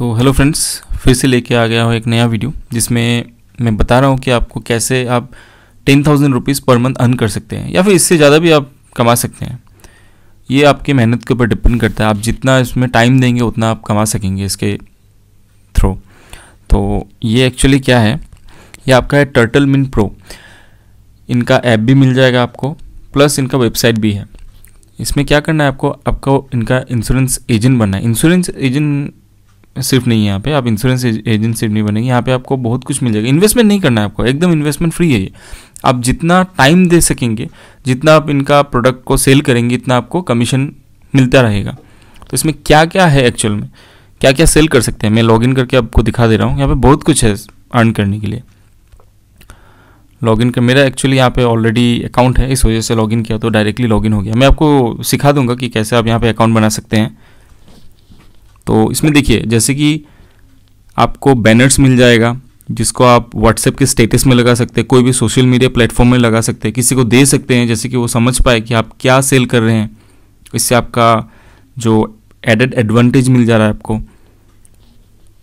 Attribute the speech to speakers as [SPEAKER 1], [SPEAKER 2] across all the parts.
[SPEAKER 1] तो hello friends फिर से लेके आ गया हूँ एक नया वीडियो जिसमें मैं बता रहा हूँ कि आपको कैसे आप ten thousand rupees per month earn कर सकते हैं या फिर इससे ज़्यादा भी आप कमा सकते हैं ये आपकी मेहनत के ऊपर डिपेंड करता है आप जितना इसमें टाइम देंगे उतना आप कमा सकेंगे इसके थ्रू तो ये एक्चुअली क्या है ये आपका है टर्टल मिन प्रो इनका ऐप भी मिल जाएगा आपको प्लस इनका वेबसाइट भी है इसमें क्या करना है आपको आपको इनका इंश्योरेंस एजेंट बनना है इंश्योरेंस एजेंट सिर्फ नहीं यहाँ पे आप इंश्योरेंस एजेंसी नहीं बनेंगे यहाँ पे आपको बहुत कुछ मिल जाएगा इन्वेस्टमेंट नहीं करना है आपको एकदम इन्वेस्टमेंट फ्री है ये आप जितना टाइम दे सकेंगे जितना आप इनका प्रोडक्ट को सेल करेंगे इतना आपको कमीशन मिलता रहेगा तो इसमें क्या क्या है एक्चुअल में क्या क्या सेल कर सकते हैं मैं लॉग करके आपको दिखा दे रहा हूँ यहाँ पे बहुत कुछ है अर्न करने के लिए इन कर मेरा एक्चुअली यहाँ पे ऑलरेडी अकाउंट है इस वजह से लॉग किया तो डायरेक्टली लॉग हो गया मैं आपको सिखा दूंगा कि कैसे आप यहाँ पे अकाउंट बना सकते हैं तो इसमें देखिए जैसे कि आपको बैनर्स मिल जाएगा जिसको आप व्हाट्सएप के स्टेटस में लगा सकते हैं कोई भी सोशल मीडिया प्लेटफॉर्म में लगा सकते हैं किसी को दे सकते हैं जैसे कि वो समझ पाए कि आप क्या सेल कर रहे हैं इससे आपका जो एडेड एडवांटेज मिल जा रहा है आपको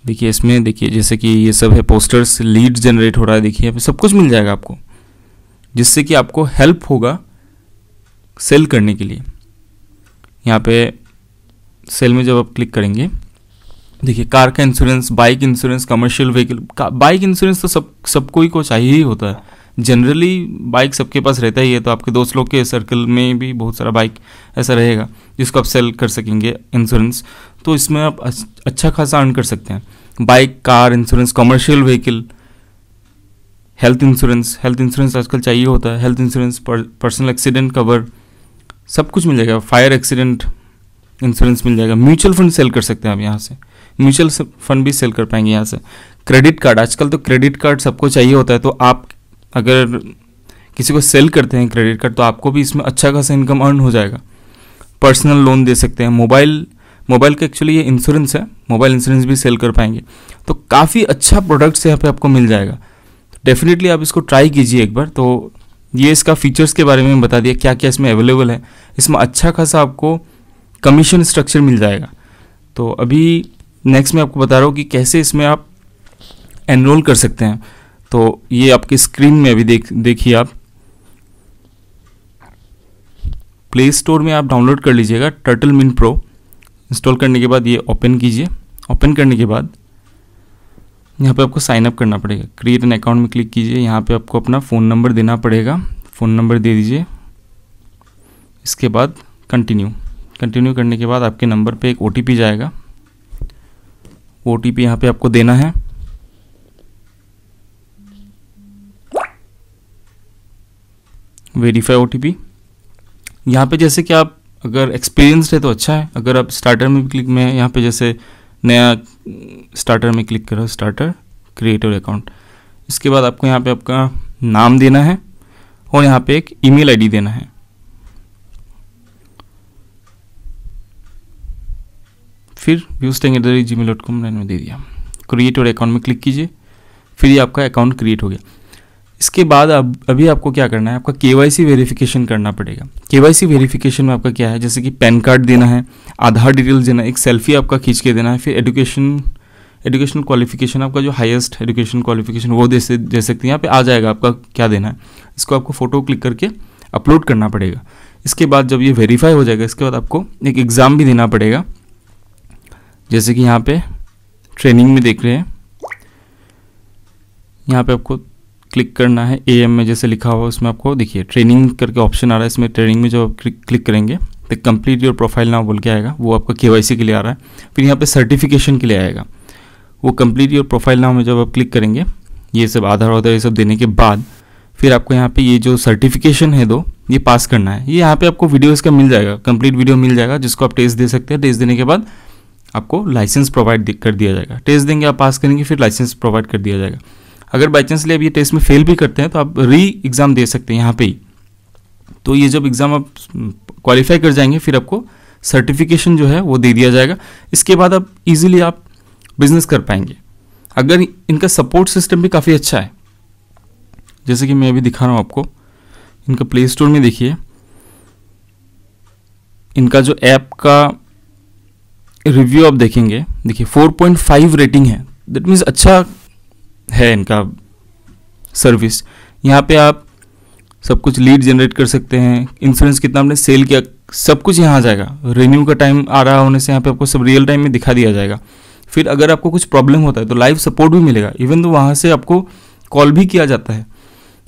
[SPEAKER 1] देखिए इसमें देखिए जैसे कि ये सब है पोस्टर्स लीड जनरेट हो रहा है देखिए सब कुछ मिल जाएगा आपको जिससे कि आपको हेल्प होगा सेल करने के लिए यहाँ पे सेल में जब आप क्लिक करेंगे देखिए कार का insurance bike insurance commercial vehicle bike insurance तो सब सबको ही को चाहिए ही होता है जनरली बाइक सबके पास रहता ही है तो आपके दोस्त लोग के सर्कल में भी बहुत सारा बाइक ऐसा रहेगा जिसको आप सेल कर सकेंगे इंश्योरेंस तो इसमें आप अच्छा खासा अर्न कर सकते हैं bike car insurance commercial vehicle health insurance health insurance आजकल चाहिए होता है health insurance personal accident cover सब कुछ मिल जाएगा फायर एक्सीडेंट इंश्योरेंस मिल जाएगा म्यूचुअल फंड सेल कर सकते हैं आप यहाँ से म्यूचुअल फंड भी सेल कर पाएंगे यहाँ से क्रेडिट कार्ड आजकल तो क्रेडिट कार्ड सबको चाहिए होता है तो आप अगर किसी को सेल करते हैं क्रेडिट कार्ड तो आपको भी इसमें अच्छा खासा इनकम अर्न हो जाएगा पर्सनल लोन दे सकते हैं मोबाइल मोबाइल का एक्चुअली ये इंश्योरेंस है मोबाइल इंश्योरेंस भी सेल कर पाएंगे तो काफ़ी अच्छा प्रोडक्ट्स यहाँ पे आपको मिल जाएगा डेफिनेटली आप इसको ट्राई कीजिए एक बार तो ये इसका फीचर्स के बारे में बता दिया क्या क्या इसमें अवेलेबल है इसमें अच्छा खासा आपको कमीशन स्ट्रक्चर मिल जाएगा तो अभी नेक्स्ट मैं आपको बता रहा हूँ कि कैसे इसमें आप एनरोल कर सकते हैं तो ये आपकी स्क्रीन में अभी देख देखिए आप प्ले स्टोर में आप डाउनलोड कर लीजिएगा टर्टल मिन प्रो इंस्टॉल करने के बाद ये ओपन कीजिए ओपन करने के बाद यहाँ पे आपको साइनअप करना पड़ेगा क्रिएट एन अकाउंट में क्लिक कीजिए यहाँ पे आपको अपना फ़ोन नंबर देना पड़ेगा फ़ोन नंबर दे दीजिए इसके बाद कंटिन्यू कंटिन्यू करने के बाद आपके नंबर पे एक ओ जाएगा ओ टी पी यहाँ पर आपको देना है वेरीफाई ओ टी पी यहाँ पर जैसे कि आप अगर एक्सपीरियंस है तो अच्छा है अगर आप स्टार्टर में भी क्लिक में यहाँ पर जैसे नया स्टार्टर में क्लिक करो स्टार्टर क्रिएटर अकाउंट इसके बाद आपको यहाँ पर आपका नाम देना है और यहाँ पर एक आई डी देना है फिर व्यूज टेंगे Gmail dot com line में दे दिया क्रिएट और अकाउंट में क्लिक कीजिए फिर ये आपका अकाउंट क्रिएट हो गया इसके बाद अब अभी आपको क्या करना है आपका के वाई सी वेरीफिकेशन करना पड़ेगा के वाई सी वेरीफिकेशन में आपका क्या है जैसे कि पैन कार्ड देना है आधार डिटेल्स देना है एक सेल्फी आपका खींच के देना है फिर एडुकेशन एडुकेशन क्वालिफिकेशन आपका जो हाईएस्ट एडुकेशन क्वालिफिकेशन वो दे दे सकते हैं यहाँ पे आ जाएगा आपका क्या देना है इसको आपको फ़ोटो क्लिक करके अपलोड करना पड़ेगा इसके बाद जब ये वेरीफाई हो जाएगा इसके बाद आपको एक एग्ज़ाम भी देना पड़ेगा जैसे कि यहाँ पे ट्रेनिंग में देख रहे हैं यहाँ पे आपको क्लिक करना है ए एम में जैसे लिखा हुआ है उसमें आपको देखिए ट्रेनिंग करके ऑप्शन आ रहा है इसमें ट्रेनिंग में जो आप क्लिक करेंगे तो कंप्लीट योर प्रोफाइल नाम बोल के आएगा वो आपका के के लिए आ रहा है फिर यहाँ पे सर्टिफिकेशन के लिए आएगा वो कंप्लीट योर प्रोफाइल नाम में जब आप क्लिक करेंगे ये सब आधार वधार ये सब देने के बाद फिर आपको यहाँ पे ये जो सर्टिफिकेशन है दो ये पास करना है ये यहाँ पे आपको वीडियो इसका मिल जाएगा कंप्लीट वीडियो मिल जाएगा जिसको आप टेस्ट दे सकते हैं टेस्ट देने के बाद आपको लाइसेंस प्रोवाइड कर दिया जाएगा टेस्ट देंगे आप पास करेंगे फिर लाइसेंस प्रोवाइड कर दिया जाएगा अगर बाई चांस लिए ये टेस्ट में फेल भी करते हैं तो आप री एग्ज़ाम दे सकते हैं यहाँ पे ही तो ये जब एग्ज़ाम आप क्वालिफाई हम्म, कर जाएंगे फिर आपको सर्टिफिकेशन जो है वो दे दिया जाएगा इसके बाद आप इजीली आप बिजनेस कर पाएंगे अगर इनका सपोर्ट सिस्टम भी काफ़ी अच्छा है जैसे कि मैं अभी दिखा रहा हूँ आपको इनका प्ले स्टोर में देखिए इनका जो ऐप का रिव्यू आप देखेंगे देखिए 4.5 रेटिंग है दैट मीन्स अच्छा है इनका सर्विस यहाँ पे आप सब कुछ लीड जनरेट कर सकते हैं इंश्योरेंस कितना आपने सेल किया सब कुछ यहाँ आ जाएगा रेन्यू का टाइम आ रहा होने से यहाँ पे आपको सब रियल टाइम में दिखा दिया जाएगा फिर अगर आपको कुछ प्रॉब्लम होता है तो लाइव सपोर्ट भी मिलेगा इवन तो वहाँ से आपको कॉल भी किया जाता है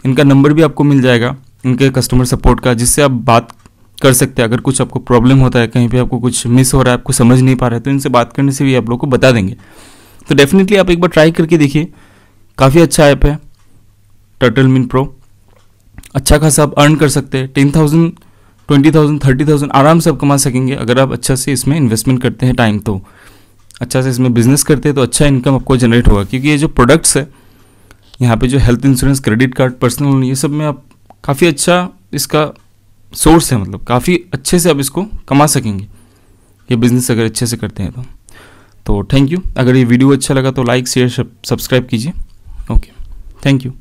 [SPEAKER 1] इनका नंबर भी आपको मिल जाएगा इनके कस्टमर सपोर्ट का जिससे आप बात कर सकते हैं अगर कुछ आपको प्रॉब्लम होता है कहीं पे आपको कुछ मिस हो रहा है आपको समझ नहीं पा रहा है तो इनसे बात करने से भी आप लोग को बता देंगे तो डेफिनेटली आप एक बार ट्राई करके देखिए काफ़ी अच्छा ऐप है टर्टल मिन प्रो अच्छा खासा आप अर्न कर सकते हैं ten thousand twenty thousand thirty thousand आराम से आप कमा सकेंगे अगर आप अच्छा से इसमें इन्वेस्टमेंट करते हैं टाइम तो अच्छा से इसमें बिजनेस करते हैं तो अच्छा इनकम आपको जनरेट होगा क्योंकि ये जो प्रोडक्ट्स है यहाँ पे जो health insurance credit card personal loan ये सब में आप काफ़ी अच्छा इसका सोर्स है मतलब काफ़ी अच्छे से आप इसको कमा सकेंगे ये बिज़नेस अगर अच्छे से करते हैं तो तो थैंक यू अगर ये वीडियो अच्छा लगा तो लाइक शेयर सब्सक्राइब कीजिए ओके थैंक यू